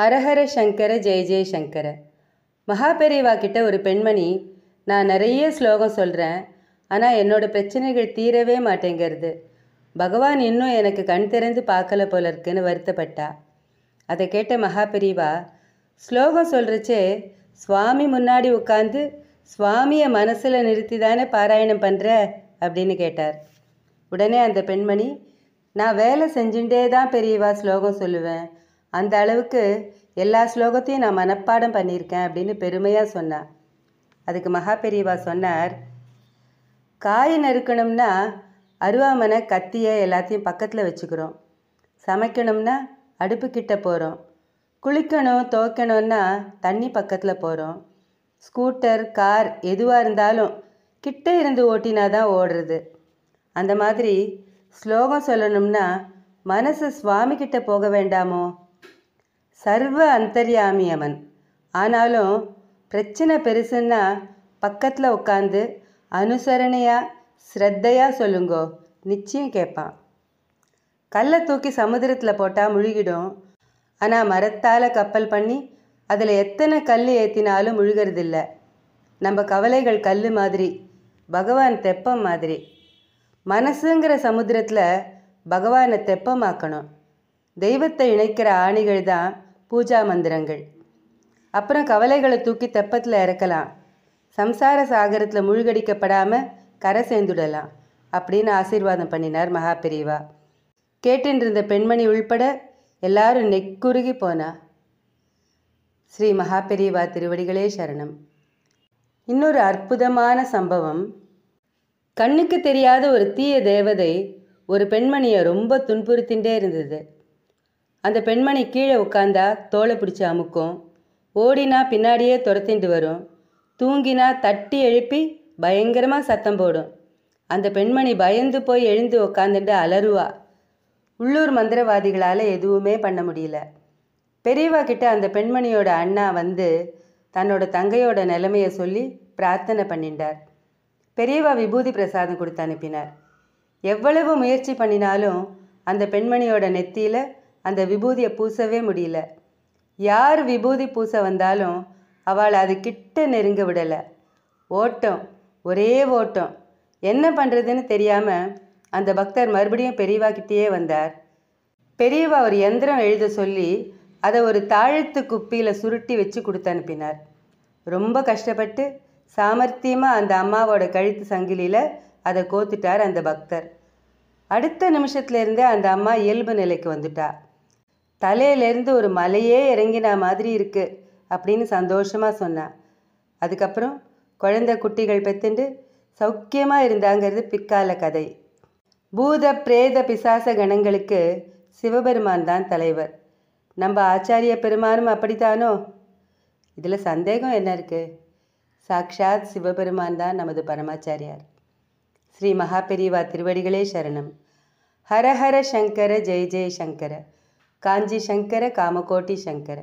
ஹரஹர சங்கர ஜெய ஜெய சங்கர மகாபெரிவா கிட்ட ஒரு பெண்மணி நான் நிறைய ஸ்லோகம் சொல்கிறேன் ஆனால் என்னோடய பிரச்சனைகள் தீரவே மாட்டேங்கிறது பகவான் இன்னும் எனக்கு கண் திறந்து பார்க்கல போல இருக்குன்னு வருத்தப்பட்டா அதை கேட்ட மகாபெரிவா ஸ்லோகம் சொல்கிறச்சே சுவாமி முன்னாடி உட்காந்து சுவாமியை மனசில் நிறுத்தி தானே பாராயணம் பண்ணுற அப்படின்னு கேட்டார் உடனே அந்த பெண்மணி நான் வேலை செஞ்சுட்டே தான் பெரியவா ஸ்லோகம் சொல்லுவேன் அந்த அளவுக்கு எல்லா ஸ்லோகத்தையும் நான் மனப்பாடம் பண்ணியிருக்கேன் அப்படின்னு பெருமையாக சொன்னான் அதுக்கு மகா பெரியவா சொன்னார் காய் நறுக்கணும்னா அருவாமனை கத்தியை எல்லாத்தையும் பக்கத்தில் வச்சுக்கிறோம் சமைக்கணும்னா அடுப்பு கிட்ட போகிறோம் குளிக்கணும் துவைக்கணும்னா தண்ணி பக்கத்தில் போகிறோம் ஸ்கூட்டர் கார் எதுவாக இருந்தாலும் கிட்டே இருந்து ஓட்டினா தான் ஓடுறது அந்த மாதிரி ஸ்லோகம் சொல்லணும்னா மனசு கிட்டே போக வேண்டாமோ சர்வ அந்தர்யாமி அவன் ஆனாலும் பிரச்சனை பெருசுன்னா பக்கத்தில் உட்காந்து அனுசரணையாக ஸ்ரத்தையாக சொல்லுங்கோ நிச்சயம் கேட்பான் கல்லை தூக்கி சமுதிரத்தில் போட்டால் முழுகிடும் ஆனால் மரத்தால் கப்பல் பண்ணி அதில் எத்தனை கல் ஏற்றினாலும் முழுகிறதில்ல நம்ம கவலைகள் கல் மாதிரி பகவான் தெப்பம் மாதிரி மனசுங்கிற சமுத்திரத்தில் பகவானை தெப்பமாக்கணும் தெய்வத்தை இணைக்கிற ஆணிகள் தான் பூஜா மந்திரங்கள் அப்புறம் கவலைகளை தூக்கி தெப்பத்தில் இறக்கலாம் சம்சார சாகரத்தில் மூழ்கடிக்கப்படாமல் கரை சேர்ந்துடலாம் அப்படின்னு ஆசீர்வாதம் பண்ணினார் மகா பெரியவா கேட்டுருந்த பெண்மணி உள்பட எல்லாரும் நெக்குருகி போனா ஸ்ரீ மகா பெரியவா திருவடிகளே சரணம் இன்னொரு அற்புதமான சம்பவம் கண்ணுக்கு தெரியாத ஒரு தீய தேவதை ஒரு பெண்மணியை ரொம்ப துன்புறுத்தின்றே இருந்தது அந்த பெண்மணி கீழே உட்காந்தா தோலை பிடிச்சி அமுக்கும் ஓடினா பின்னாடியே துரத்திண்டு வரும் தூங்கினா தட்டி எழுப்பி பயங்கரமாக சத்தம் போடும் அந்த பெண்மணி பயந்து போய் எழுந்து உக்காந்துட்டு அலறுவா உள்ளூர் மந்திரவாதிகளால் எதுவுமே பண்ண முடியல பெரியவா கிட்ட அந்த பெண்மணியோட அண்ணா வந்து தன்னோட தங்கையோட நிலைமையை சொல்லி பிரார்த்தனை பண்ணிட்டார் பெரியவா விபூதி பிரசாதம் கொடுத்து அனுப்பினார் எவ்வளவு முயற்சி பண்ணினாலும் அந்த பெண்மணியோட நெத்தியில் அந்த விபூதியை பூசவே முடியல யார் விபூதி பூச வந்தாலும் அவள் அது கிட்ட நெருங்க விடலை ஓட்டம் ஒரே ஓட்டம் என்ன பண்ணுறதுன்னு தெரியாமல் அந்த பக்தர் மறுபடியும் பெரியவாக்கிட்டேயே வந்தார் பெரியவா ஒரு எந்திரம் எழுத சொல்லி அதை ஒரு தாழ்த்து குப்பியில் சுருட்டி வச்சு கொடுத்து அனுப்பினார் ரொம்ப கஷ்டப்பட்டு சாமர்த்தியமாக அந்த அம்மாவோட கழுத்து சங்கிலியில் அதை கோத்துட்டார் அந்த பக்தர் அடுத்த நிமிஷத்துலேருந்தே அந்த அம்மா இயல்பு நிலைக்கு வந்துட்டா தலையிலேருந்து ஒரு மலையே இறங்கின மாதிரி இருக்கு அப்படின்னு சந்தோஷமாக சொன்னான் அதுக்கப்புறம் குழந்தை குட்டிகள் பெத்துண்டு சௌக்கியமாக இருந்தாங்கிறது பிற்கால கதை பூத பிரேத பிசாச கணங்களுக்கு சிவபெருமான் தான் தலைவர் நம்ம ஆச்சாரிய பெருமானும் அப்படித்தானோ இதில் சந்தேகம் என்ன இருக்குது சாக்ஷாத் சிவபெருமான் தான் நமது பரமாச்சாரியார் ஸ்ரீ மகாபெரிவா திருவடிகளே சரணம் ஹரஹர சங்கர ஜெய் ஜெய் சங்கர काजी शंकर कामकोटि शंकर